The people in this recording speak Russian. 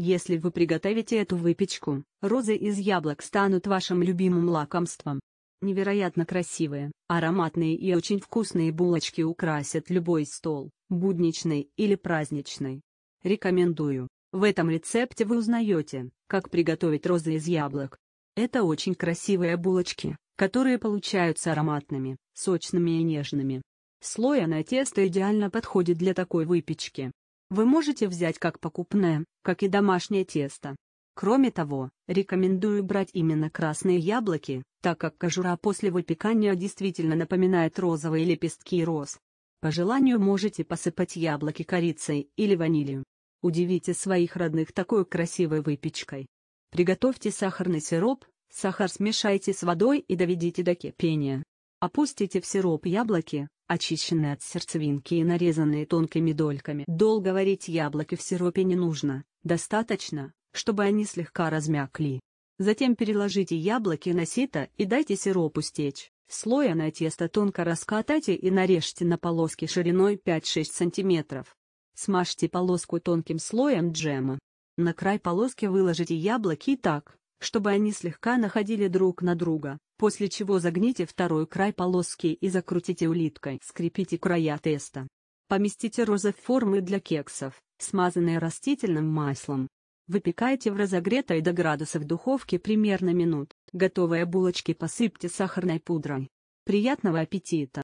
Если вы приготовите эту выпечку, розы из яблок станут вашим любимым лакомством. Невероятно красивые, ароматные и очень вкусные булочки украсят любой стол, будничный или праздничный. Рекомендую. В этом рецепте вы узнаете, как приготовить розы из яблок. Это очень красивые булочки, которые получаются ароматными, сочными и нежными. Слоя на тесто идеально подходит для такой выпечки. Вы можете взять как покупное, как и домашнее тесто. Кроме того, рекомендую брать именно красные яблоки, так как кожура после выпекания действительно напоминает розовые лепестки роз. По желанию можете посыпать яблоки корицей или ванилью. Удивите своих родных такой красивой выпечкой. Приготовьте сахарный сироп, сахар смешайте с водой и доведите до кипения. Опустите в сироп яблоки, очищенные от сердцевинки и нарезанные тонкими дольками. Долго варить яблоки в сиропе не нужно, достаточно, чтобы они слегка размякли. Затем переложите яблоки на сито и дайте сиропу стечь. Слоя на тесто тонко раскатайте и нарежьте на полоски шириной 5-6 см. Смажьте полоску тонким слоем джема. На край полоски выложите яблоки так, чтобы они слегка находили друг на друга. После чего загните второй край полоски и закрутите улиткой. Скрепите края теста. Поместите розы в формы для кексов, смазанные растительным маслом. Выпекайте в разогретой до градусов духовке примерно минут. Готовые булочки посыпьте сахарной пудрой. Приятного аппетита!